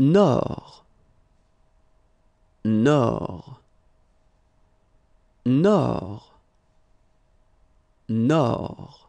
nord nord nord nord